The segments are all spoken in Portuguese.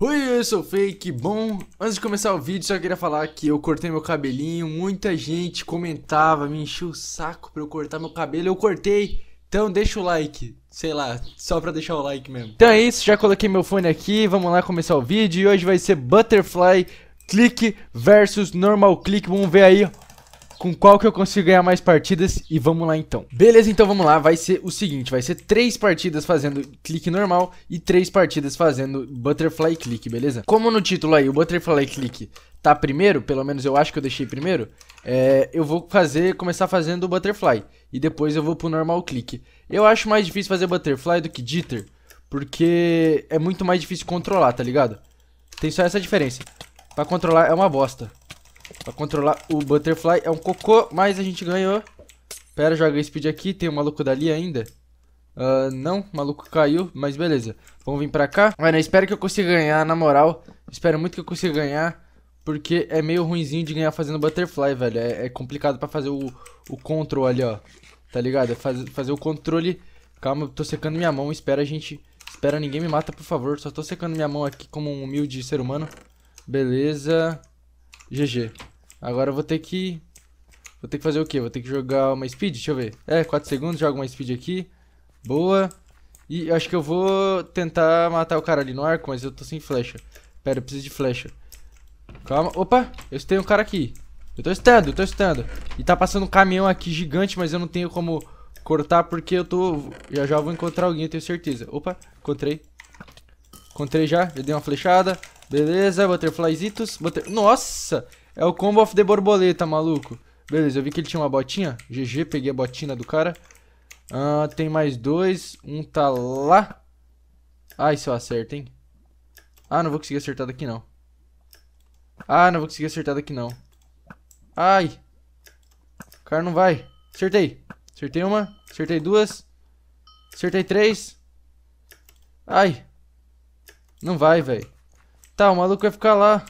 Oi, eu sou o Fake, bom, antes de começar o vídeo só queria falar que eu cortei meu cabelinho, muita gente comentava, me encheu o saco pra eu cortar meu cabelo, eu cortei, então deixa o like, sei lá, só pra deixar o like mesmo. Então é isso, já coloquei meu fone aqui, vamos lá começar o vídeo e hoje vai ser Butterfly Click versus Normal Click, vamos ver aí com qual que eu consigo ganhar mais partidas e vamos lá então. Beleza, então vamos lá, vai ser o seguinte, vai ser três partidas fazendo clique normal e três partidas fazendo butterfly click, beleza? Como no título aí, o butterfly click tá primeiro, pelo menos eu acho que eu deixei primeiro, é, eu vou fazer, começar fazendo o butterfly e depois eu vou pro normal click. Eu acho mais difícil fazer butterfly do que jitter, porque é muito mais difícil controlar, tá ligado? Tem só essa diferença. Pra controlar é uma bosta. Pra controlar o Butterfly. É um cocô, mas a gente ganhou. Pera, joga Speed aqui. Tem um maluco dali ainda. Uh, não, o maluco caiu, mas beleza. Vamos vir pra cá. Mano, eu espero que eu consiga ganhar, na moral. Espero muito que eu consiga ganhar. Porque é meio ruimzinho de ganhar fazendo butterfly, velho. É, é complicado pra fazer o, o control ali, ó. Tá ligado? É faz, fazer o controle. Calma, eu tô secando minha mão. Espera, gente. Espera, ninguém me mata, por favor. Só tô secando minha mão aqui como um humilde ser humano. Beleza. GG. Agora eu vou ter que... Vou ter que fazer o quê? Vou ter que jogar uma speed? Deixa eu ver. É, 4 segundos, joga uma speed aqui. Boa. E acho que eu vou tentar matar o cara ali no arco, mas eu tô sem flecha. Pera, eu preciso de flecha. Calma. Opa, eu tenho um cara aqui. Eu tô estando, eu tô estando. E tá passando um caminhão aqui gigante, mas eu não tenho como cortar porque eu tô... Já já vou encontrar alguém, eu tenho certeza. Opa, encontrei. Encontrei já, eu dei uma flechada. Beleza, butterflyzitos. Butter... Nossa! É o combo of the borboleta, maluco. Beleza, eu vi que ele tinha uma botinha. GG, peguei a botina do cara. Ah, tem mais dois. Um tá lá. Ai, se eu acerto, hein? Ah, não vou conseguir acertar daqui, não. Ah, não vou conseguir acertar daqui, não. Ai. O cara não vai. Acertei. Acertei uma. Acertei duas. Acertei três. Ai. Não vai, velho. Tá, o maluco vai ficar lá.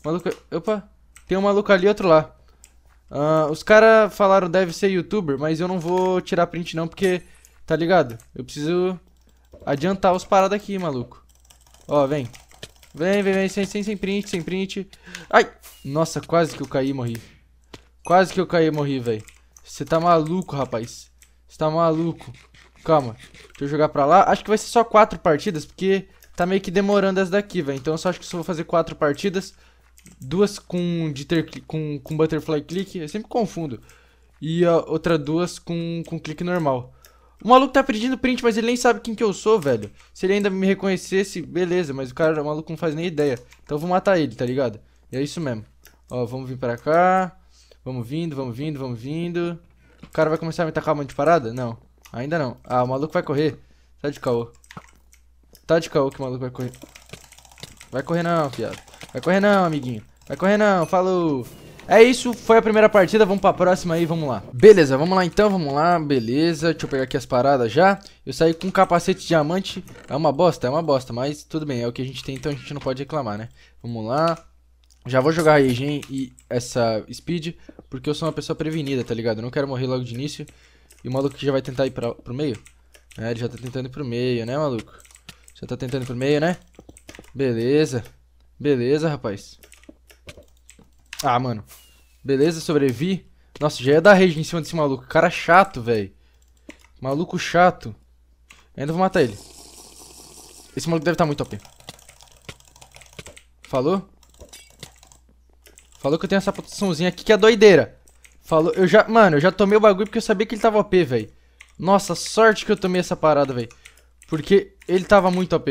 O maluco... Opa. Tem um maluco ali outro lá. Uh, os caras falaram deve ser youtuber, mas eu não vou tirar print não, porque... Tá ligado? Eu preciso adiantar os paradas aqui, maluco. Ó, vem. Vem, vem, vem. Sem, sem, sem print, sem print. Ai! Nossa, quase que eu caí e morri. Quase que eu caí e morri, velho. Você tá maluco, rapaz. Você tá maluco. Calma. Deixa eu jogar pra lá. Acho que vai ser só quatro partidas, porque tá meio que demorando as daqui, velho. Então eu só acho que só vou fazer quatro partidas. Duas com, de ter, com, com butterfly click, eu sempre confundo. E a outra duas com, com clique normal. O maluco tá pedindo print, mas ele nem sabe quem que eu sou, velho. Se ele ainda me reconhecesse, beleza, mas o cara, o maluco não faz nem ideia. Então eu vou matar ele, tá ligado? E é isso mesmo. Ó, vamos vir pra cá. Vamos vindo, vamos vindo, vamos vindo. O cara vai começar a me tacar um monte de parada? Não, ainda não. Ah, o maluco vai correr. Sai de caô. Tá de caô que o maluco vai correr. Vai correr não, fiado. Vai correr não, amiguinho. Vai correr não, falou. É isso, foi a primeira partida, vamos pra próxima aí, vamos lá. Beleza, vamos lá então, vamos lá, beleza. Deixa eu pegar aqui as paradas já. Eu saí com um capacete de diamante, é uma bosta, é uma bosta, mas tudo bem, é o que a gente tem, então a gente não pode reclamar, né? Vamos lá. Já vou jogar a Regen e essa Speed, porque eu sou uma pessoa prevenida, tá ligado? Eu não quero morrer logo de início. E o maluco já vai tentar ir pra, pro meio? É, ele já tá tentando ir pro meio, né, maluco? Você tá tentando ir pro meio, né? Beleza. Beleza, rapaz. Ah, mano. Beleza, sobrevi. Nossa, já ia dar rage em cima desse maluco. Cara chato, velho. Maluco chato. ainda vou matar ele. Esse maluco deve estar tá muito OP. Falou? Falou que eu tenho essa proteçãozinha aqui que é doideira. Falou, eu já... Mano, eu já tomei o bagulho porque eu sabia que ele tava OP, velho. Nossa, sorte que eu tomei essa parada, velho. Porque ele tava muito AP.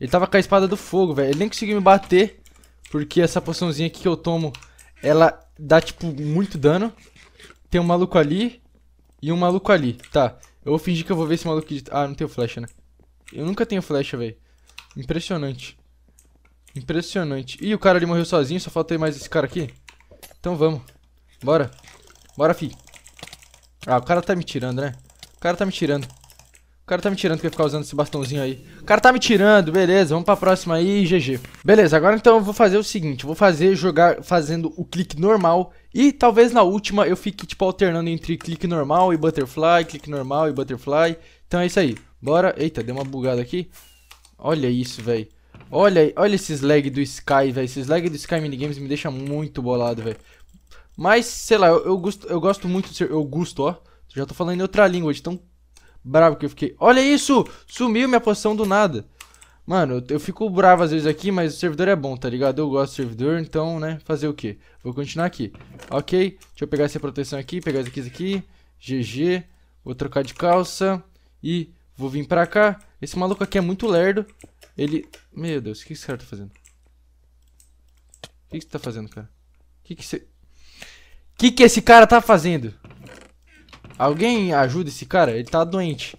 Ele tava com a espada do fogo, velho. Ele nem conseguiu me bater. Porque essa poçãozinha aqui que eu tomo, ela dá, tipo, muito dano. Tem um maluco ali e um maluco ali. Tá, eu vou fingir que eu vou ver esse maluco de... Ah, não tenho flecha, né? Eu nunca tenho flecha, velho. Impressionante. Impressionante. Ih, o cara ali morreu sozinho, só falta mais esse cara aqui. Então vamos. Bora. Bora, fi. Ah, o cara tá me tirando, né? O cara tá me tirando. O cara tá me tirando que vai ficar usando esse bastãozinho aí. O cara tá me tirando, beleza. Vamos pra próxima aí, GG. Beleza, agora então eu vou fazer o seguinte. Vou fazer jogar fazendo o clique normal. E talvez na última eu fique, tipo, alternando entre clique normal e butterfly, clique normal e butterfly. Então é isso aí. Bora. Eita, deu uma bugada aqui. Olha isso, velho. Olha, olha esses lag do Sky, velho. Esses lag do Sky Minigames me deixam muito bolado, velho. Mas, sei lá, eu, eu, gosto, eu gosto muito de ser... Eu gosto, ó. Já tô falando em outra língua, então. tão bravo que eu fiquei. Olha isso! Sumiu minha poção do nada. Mano, eu, fico bravo às vezes aqui, mas o servidor é bom, tá ligado? Eu gosto do servidor, então, né, fazer o quê? Vou continuar aqui. Ok, deixa eu pegar essa proteção aqui, pegar isso aqui, aqui. GG, vou trocar de calça e vou vir pra cá. Esse maluco aqui é muito lerdo. Ele... Meu Deus, o que esse cara tá fazendo? O que, que você tá fazendo, cara? O que que você... O que que esse cara tá fazendo? Alguém ajuda esse cara? Ele tá doente. O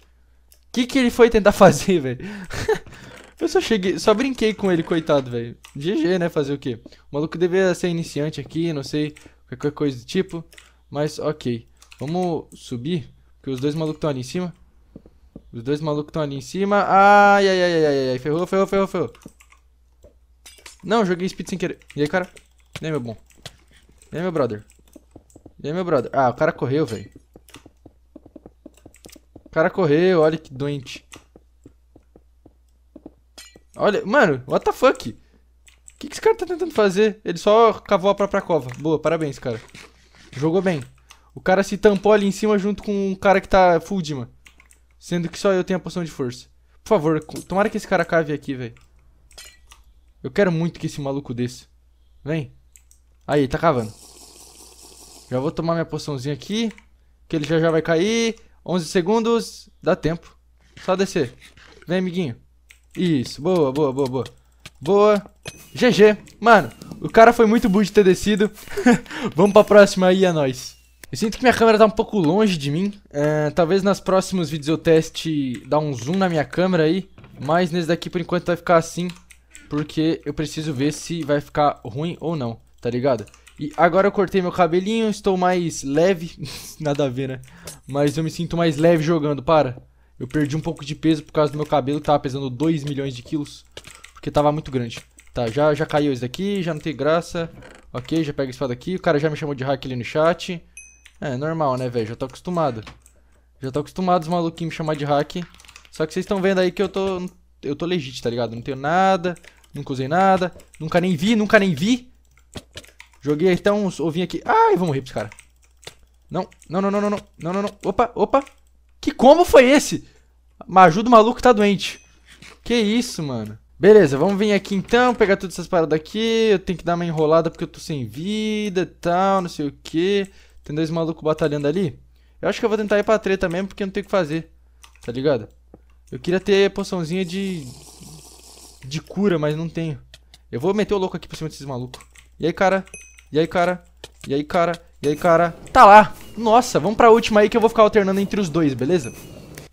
que, que ele foi tentar fazer, velho? Eu só cheguei, só brinquei com ele, coitado, velho. GG, né? Fazer o quê? O maluco deveria ser iniciante aqui, não sei, qualquer coisa do tipo. Mas, ok. Vamos subir, porque os dois malucos estão ali em cima. Os dois malucos estão ali em cima. Ai, ai, ai, ai, ai, ferrou, ferrou, ferrou, ferrou. Não, joguei speed sem querer. E aí, cara? E aí, meu bom? E aí, meu brother? E aí, meu brother? Ah, o cara correu, velho cara correu, olha que doente. Olha, mano, what the fuck? O que, que esse cara tá tentando fazer? Ele só cavou a própria cova. Boa, parabéns, cara. Jogou bem. O cara se tampou ali em cima junto com um cara que tá full Dima. Sendo que só eu tenho a poção de força. Por favor, tomara que esse cara cave aqui, velho. Eu quero muito que esse maluco desça. Vem. Aí, tá cavando. Já vou tomar minha poçãozinha aqui. Que ele já já vai cair. 11 segundos. Dá tempo. Só descer. Vem, amiguinho. Isso. Boa, boa, boa, boa. Boa. GG. Mano, o cara foi muito burro de ter descido. Vamos pra próxima aí, é nóis. Eu sinto que minha câmera tá um pouco longe de mim. É, talvez nos próximos vídeos eu teste dar um zoom na minha câmera aí. Mas nesse daqui, por enquanto, vai ficar assim. Porque eu preciso ver se vai ficar ruim ou não, tá ligado? E agora eu cortei meu cabelinho, estou mais leve. Nada a ver, né? Mas eu me sinto mais leve jogando, para. Eu perdi um pouco de peso por causa do meu cabelo, que tava pesando 2 milhões de quilos. Porque tava muito grande. Tá, já, já caiu esse daqui, já não tem graça. Ok, já pega a espada aqui. O cara já me chamou de hack ali no chat. É, normal, né, velho? Já tô acostumado. Já tô acostumado os maluquinhos me chamar de hack. Só que vocês estão vendo aí que eu tô... Eu tô legítimo, tá ligado? Não tenho nada, nunca usei nada, nunca nem vi, nunca nem vi. Joguei até então, uns ovinhos aqui. Ai, vou morrer, pros caras. Não, não, não, não, não, não, não, não, não. Opa, opa. Que combo foi esse? Me ajuda o maluco que tá doente. Que isso, mano. Beleza, vamos vir aqui então, pegar todas essas paradas aqui. Eu tenho que dar uma enrolada porque eu tô sem vida e tal, não sei o que. Tem dois malucos batalhando ali. Eu acho que eu vou tentar ir pra treta mesmo porque não tem o que fazer. Tá ligado? Eu queria ter poçãozinha de... De cura, mas não tenho. Eu vou meter o louco aqui pra cima desses malucos. E aí, cara? E aí, cara? E aí, cara? E aí, cara? Tá lá. Nossa, vamos pra última aí que eu vou ficar alternando entre os dois, beleza?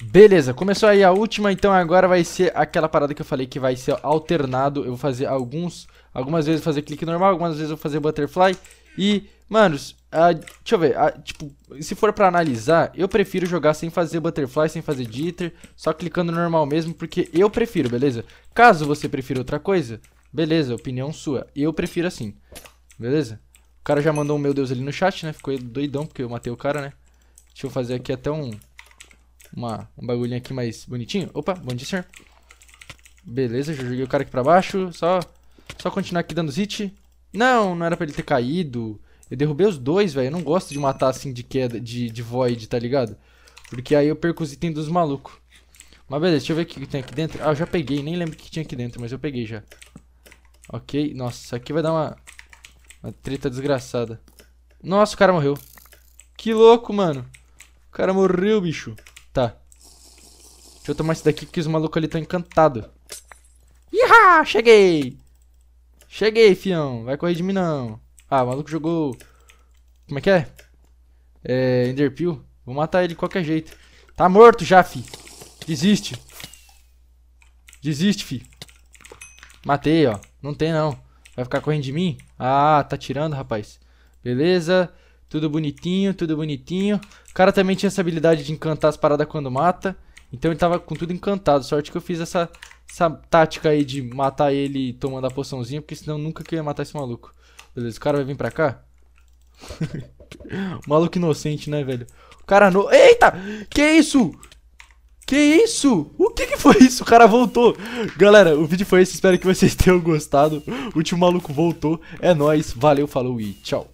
Beleza, começou aí a última, então agora vai ser aquela parada que eu falei que vai ser alternado. Eu vou fazer alguns, algumas vezes fazer clique normal, algumas vezes eu vou fazer butterfly. E, manos, uh, deixa eu ver, uh, tipo, se for pra analisar, eu prefiro jogar sem fazer butterfly, sem fazer jitter, só clicando normal mesmo, porque eu prefiro, beleza? Caso você prefira outra coisa, beleza, opinião sua. Eu prefiro assim. Beleza? O cara já mandou um meu Deus ali no chat, né? Ficou doidão porque eu matei o cara, né? Deixa eu fazer aqui até um... Uma, um bagulhinho aqui mais bonitinho. Opa, bom dia, senhor. Beleza, já joguei o cara aqui pra baixo. Só, só continuar aqui dando hit. Não, não era pra ele ter caído. Eu derrubei os dois, velho. Eu não gosto de matar assim de queda, de, de void, tá ligado? Porque aí eu perco os itens dos malucos. Mas beleza, deixa eu ver o que tem aqui dentro. Ah, eu já peguei, nem lembro o que tinha aqui dentro, mas eu peguei já. Ok, nossa, isso aqui vai dar uma... Uma treta desgraçada. Nossa, o cara morreu. Que louco, mano. O cara morreu, bicho. Tá. Deixa eu tomar esse daqui porque os malucos ali estão encantados. Ihá, cheguei. Cheguei, fião. Vai correr de mim, não. Ah, o maluco jogou... Como é que é? É... Enderpeel. Vou matar ele de qualquer jeito. Tá morto já, fi. Desiste. Desiste, fi. Matei, ó. Não tem, não. Vai ficar correndo de mim? Ah, tá tirando, rapaz. Beleza. Tudo bonitinho, tudo bonitinho. O cara também tinha essa habilidade de encantar as paradas quando mata. Então ele tava com tudo encantado. Sorte que eu fiz essa, essa tática aí de matar ele tomando a poçãozinha, porque senão nunca que eu ia matar esse maluco. Beleza, o cara vai vir pra cá? maluco inocente, né, velho? O cara no... Eita! Que isso? Que isso? O que, que foi isso? O cara voltou. Galera, o vídeo foi esse. Espero que vocês tenham gostado. O último maluco voltou. É nóis. Valeu, falou e tchau.